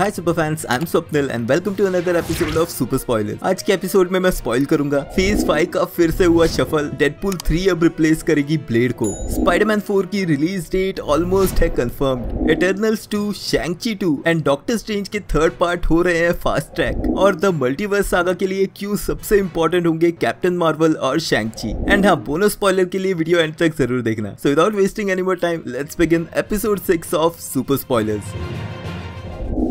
hi super fans I am Swapnil and welcome to another episode of super spoiler आज के episode में मैं spoil करूंगा फेज फाइव का फिर से हुआ शफल डेडपूल थ्री अब रिप्लेस करेगी ब्लेड को स्पाइडरमैन फोर की रिलीज डेट ऑलमोस्ट है confirm Eternals two Shang Chi two and Doctor Strange के थर्ड पार्ट हो रहे हैं फास्ट ट्रैक और द मल्टीवर्स सागा के लिए क्यू सबसे इम्पोर्टेंट होंगे कैप्टन मार्वल और शैंगची एंड हाँ बोनस स्पॉयलर के लिए वीडियो एंड तक जरूर देखना so without wasting any more time let's begin episode six of super spoilers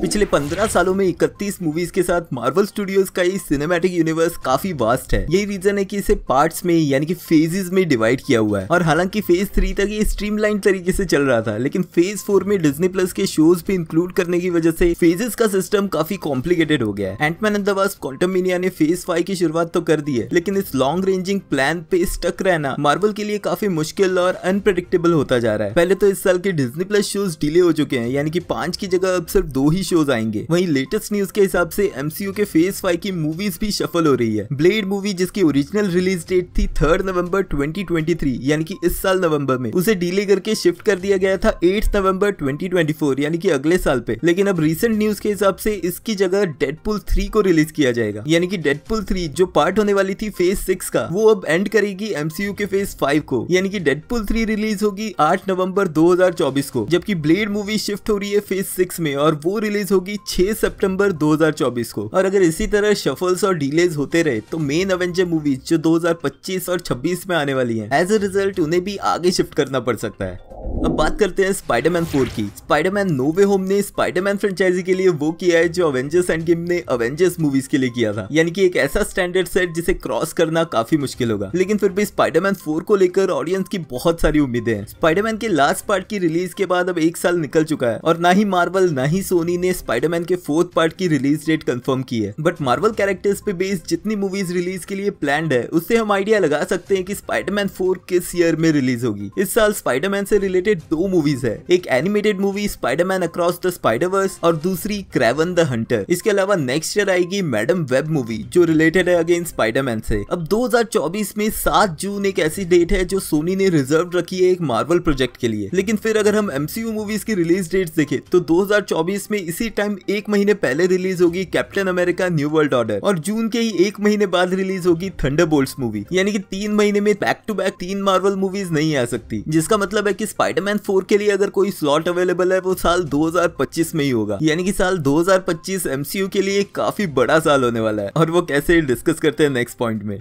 पिछले 15 सालों में 31 मूवीज के साथ मार्वल स्टूडियोज का ये सिनेमैटिक यूनिवर्स काफी वास्ट है यही रीजन है कि इसे पार्ट्स में यानी कि फेजेस में डिवाइड किया हुआ है और हालांकि फेज थ्री तक ये स्ट्रीमलाइन तरीके से चल रहा था लेकिन फेज फोर में डिज्नी प्लस के शोज भी इंक्लूड करने की वजह से फेजेस का सिस्टम काफी कॉम्प्लिकेटेड हो गया है Antman and the Quantumania ने फेज फाइव की शुरुआत तो कर दी है लेकिन इस लॉन्ग रेंजिंग प्लान पे स्टक रहना मार्वल के लिए काफी मुश्किल और अनप्रडिक्टेबल होता जा रहा है पहले तो इस साल के डिज्नी प्लस शोज डिले हो चुके हैं यानी कि पांच की जगह अब सिर्फ दो ही ही शोज आएंगे वहीं लेटेस्ट न्यूज के हिसाब से एमसीयू के फेज फाइव की मूवीज भी सफल हो रही है ब्लेड मूवी जिसकी ओरिजिनल रिलीज डेट थी थर्ड नवंबर 2023 यानी कि इस साल नवंबर में उसे डिले करके शिफ्ट कर दिया गया था एट नवम्बर ट्वेंटी यानी कि अगले साल पे लेकिन अब रिसेंट न्यूज के हिसाब से इसकी जगह डेडपुल थ्री को रिलीज किया जाएगा यानी कि डेडपुल थ्री जो पार्ट होने वाली थी फेज सिक्स का वो अब एंड करेगी एमसीयू के फेज फाइव को यानी कि डेडपुल थ्री रिलीज होगी आठ नवम्बर दो को जबकि ब्लेड मूवी शिफ्ट हो रही है फेज सिक्स में और वो रिलीज होगी 6 सितंबर 2024 को और अगर इसी तरह शफल्स और डिलेज होते रहे तो मेन अवेंजर मूवीज जो 2025 और 26 में आने वाली हैं एज अ रिजल्ट उन्हें भी आगे शिफ्ट करना पड़ सकता है अब बात करते हैं स्पाइडरमैन 4 की स्पाइडरमैन नो वे होम ने स्पाइडरमैन फ्रेंचाइजी के लिए वो किया है जो अवेंजर्स एंड गेम ने अवेंजर्स मूवीज के लिए किया था यानी कि एक ऐसा स्टैंडर्ड सेट जिसे क्रॉस करना काफी मुश्किल होगा लेकिन फिर भी स्पाइडरमैन 4 को लेकर ऑडियंस की बहुत सारी उम्मीदें हैं स्पाइडरमैन के लास्ट पार्ट की रिलीज के बाद अब एक साल निकल चुका है और ना ही मार्बल ना ही सोनी सोनी ने स्पाइडरमैन के फोर्थ पार्ट की रिलीज डेट कंफर्म की है बट मार्वल कैरेक्टर्स पे बेस्ड जितनी मूवीज रिलीज के लिए प्लान है उससे हम आइडिया लगा सकते हैं कि स्पाइडरमैन फोर किस ईयर में रिलीज होगी इस साल स्पाइडरमैन से रिलेटेड दो मूवीज है एक animated movie Spiderman across the Spiderverse और दूसरी क्रेवन द हंटर इसके अलावा नेक्स्ट ईयर आएगी मैडम वेब मूवी जो रिलेटेड है अगेन स्पाइडरमैन से अब 2024 में 7 जून एक ऐसी डेट है जो सोनी ने रिजर्व रखी है एक मार्वल प्रोजेक्ट के लिए लेकिन फिर अगर हम एमसीयू मूवीज की रिलीज डेट देखें तो 2024 में में इसी टाइम एक महीने पहले रिलीज होगी Captain America new world order और जून के ही एक महीने बाद रिलीज होगी थंडर मूवी यानी कि तीन महीने में बैक टू बैक तीन मार्वल मूवीज नहीं आ सकती जिसका मतलब है कि स्पाइडरमैन फोर के लिए अगर कोई स्लॉट अवेलेबल है वो साल 2025 में ही होगा यानी कि साल 2025 एमसीयू के लिए काफी बड़ा साल होने वाला है और वो कैसे डिस्कस करते हैं नेक्स्ट पॉइंट में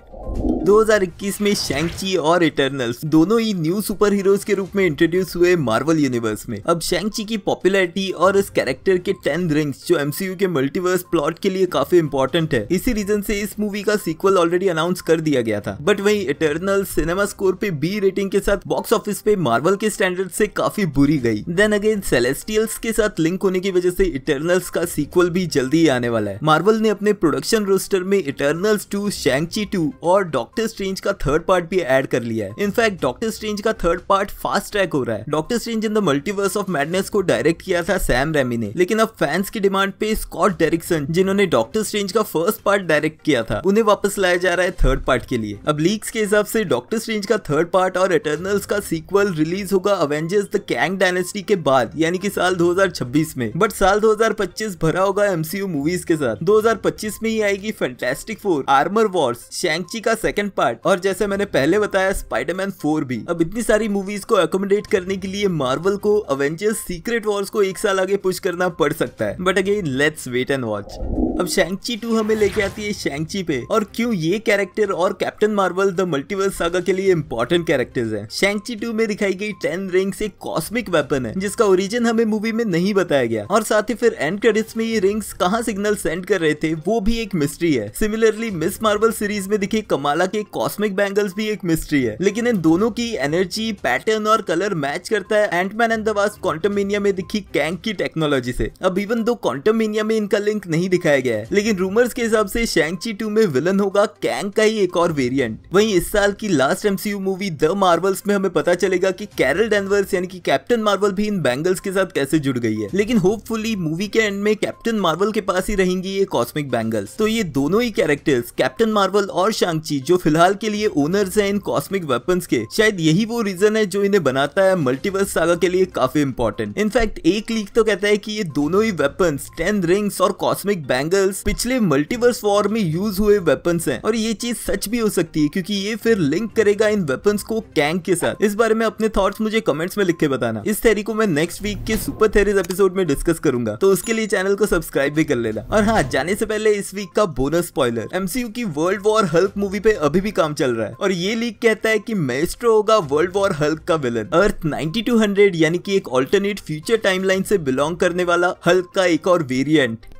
2021 में शेंगची और इटर्नल्स दोनों ही न्यू सुपर हीरोज के रूप में इंट्रोड्यूस हुए मार्वल यूनिवर्स में अब शेंगची की पॉपुलैरिटी और इस कैरेक्टर के टेन रिंग्स जो एमसीयू के मल्टीवर्स प्लॉट के लिए काफी इंपॉर्टेंट है इसी रीजन से इस मूवी का सीक्वल ऑलरेडी अनाउंस कर दिया गया था बट वही इटर्नल सिनेमा स्कोर पे बी रेटिंग के साथ बॉक्स ऑफिस पे मार्वल के स्टैंडर्ड से काफी बुरी गई देन अगेन सेलेस्टियल्स के साथ लिंक होने की वजह से इटर्नल्स का सीक्वल भी जल्दी आने वाला है मार्वल ने अपने प्रोडक्शन रोस्टर में इटर्नल्स टू शेंगची टू और और डॉक्टर स्ट्रेंज का थर्ड पार्ट भी एड कर लिया है इनफैक्ट डॉक्टर स्ट्रेंज का थर्ड पार्ट फास्ट ट्रैक हो रहा है Doctor Strange in the multiverse of madness को डायरेक्ट किया था सैम रेमी ने लेकिन अब फैंस की डिमांड पे स्कॉट डेरिक्सन जिन्होंने डॉक्टर स्ट्रेंज का फर्स्ट पार्ट डायरेक्ट किया था उन्हें वापस लाया जा रहा है थर्ड पार्ट के लिए अब लीक्स के हिसाब से डॉक्टर स्ट्रेंज का थर्ड पार्ट और इटर्नल्स का सीक्वल रिलीज होगा अवेंजर्स द कैंग डायनेस्टी के बाद यानी कि साल 2026 में बट साल 2025 भरा होगा एमसीयू मूवीज के साथ 2025 में ही आएगी Fantastic Four Armor Wars Shang Chi का सेकंड पार्ट और जैसे मैंने पहले बताया स्पाइडरमैन फोर भी अब इतनी सारी मूवीज को अकोमोडेट करने के लिए मार्वल को अवेंजर्स सीक्रेट वॉर्स को एक साल आगे पुश करना पड़ सकता है but again let's wait and watch अब शैंगची टू हमें लेके आती है शैंगची पे और क्यों ये कैरेक्टर और Captain Marvel the multiverse saga के लिए इम्पोर्टेंट कैरेक्टर्स हैं शैंगची टू में दिखाई गई टेन रिंग्स एक कॉस्मिक वेपन है जिसका ओरिजिन हमें मूवी में नहीं बताया गया और साथ ही फिर एंड क्रेडिट्स में ये रिंग्स कहाँ सिग्नल सेंड कर रहे थे वो भी एक मिस्ट्री है सिमिलरली मिस मार्वल सीरीज में दिखे कमाला के कॉस्मिक बैंगल्स भी एक मिस्ट्री है लेकिन इन दोनों की एनर्जी पैटर्न और कलर मैच करता है Antman and the Wasp quantum में दिखी कैंक की टेक्नोलॉजी से अब इवन दो क्वांटम में इनका लिंक नहीं दिखाया गया गया है लेकिन रूमर्स के हिसाब से शैंगची टू में विलन होगा कैंग का ही एक और वेरिएंट वहीं इस साल की last MCU movie the Marvels में हमें पता चलेगा कि कैरल डेनवर्स यानी कि कैप्टन मार्वल भी इन बैंगल्स के साथ कैसे जुड़ गई है लेकिन होपफुली मूवी के एंड में कैप्टन मार्वल के पास ही रहेंगी ये कॉस्मिक बैंगल्स तो ये दोनों ही कैरेक्टर्स कैप्टन मार्वल और शांगची जो फिलहाल के लिए ओनर्स हैं इन कॉस्मिक वेपन्स के शायद यही वो रीजन है जो इन्हें बनाता है मल्टीवर्स सागा के लिए काफी इंपॉर्टेंट इनफैक्ट एक लीक तो कहता है की ये दोनों ही वेपन्स टेन रिंग्स और कॉस्मिक बैंगल वेदल्स पिछले मल्टीवर्स वॉर में यूज हुए वेपन्स हैं और ये चीज सच भी हो सकती है क्योंकि ये फिर लिंक करेगा इन वेपन्स को कैंग के साथ इस बारे में अपने थॉट्स मुझे कमेंट्स में लिख के बताना इस थेरी को मैं नेक्स्ट वीक के सुपर थेरीज एपिसोड में डिस्कस करूंगा तो उसके लिए चैनल को सब्सक्राइब भी कर लेना और हाँ जाने से पहले इस वीक का बोनस स्पॉइलर एमसीयू की वर्ल्ड वॉर हल्क मूवी पे अभी भी काम चल रहा है और ये लीक कहता है की मेस्ट्रो होगा वर्ल्ड वॉर हल्क का विलन अर्थ नाइनटी यानी कि एक ऑल्टरनेट फ्यूचर टाइमलाइन से बिलोंग करने वाला हल्क का एक और वेरिएंट